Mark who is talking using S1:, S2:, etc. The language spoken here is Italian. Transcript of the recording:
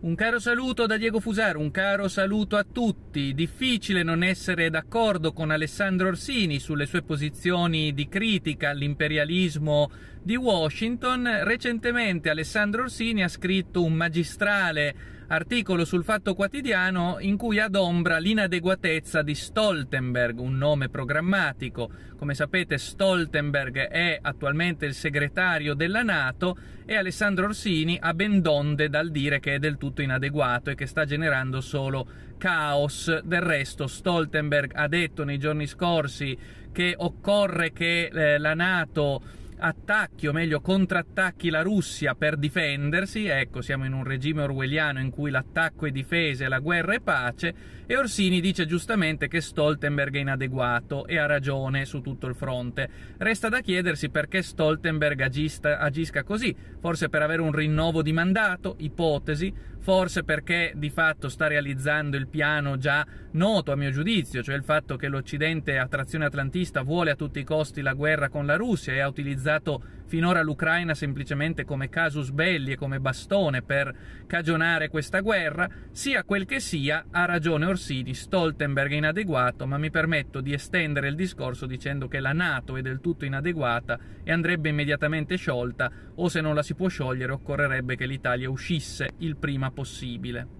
S1: Un caro saluto da Diego Fusaro, un caro saluto a tutti. Difficile non essere d'accordo con Alessandro Orsini sulle sue posizioni di critica all'imperialismo di Washington. Recentemente Alessandro Orsini ha scritto un magistrale articolo sul Fatto Quotidiano in cui adombra l'inadeguatezza di Stoltenberg, un nome programmatico. Come sapete Stoltenberg è attualmente il segretario della Nato e Alessandro Orsini ha ben donde dal dire che è del tutto inadeguato e che sta generando solo caos. Del resto Stoltenberg ha detto nei giorni scorsi che occorre che eh, la Nato attacchi o meglio contrattacchi la Russia per difendersi, ecco siamo in un regime orwelliano in cui l'attacco è difesa e la guerra è pace, e Orsini dice giustamente che Stoltenberg è inadeguato e ha ragione su tutto il fronte. Resta da chiedersi perché Stoltenberg agista, agisca così, forse per avere un rinnovo di mandato, ipotesi, forse perché di fatto sta realizzando il piano già noto a mio giudizio, cioè il fatto che l'Occidente a trazione atlantista vuole a tutti i costi la guerra con la Russia e ha utilizzato utilizzato finora l'Ucraina semplicemente come casus belli e come bastone per cagionare questa guerra, sia quel che sia, ha ragione Orsini, Stoltenberg è inadeguato, ma mi permetto di estendere il discorso dicendo che la Nato è del tutto inadeguata e andrebbe immediatamente sciolta o se non la si può sciogliere occorrerebbe che l'Italia uscisse il prima possibile.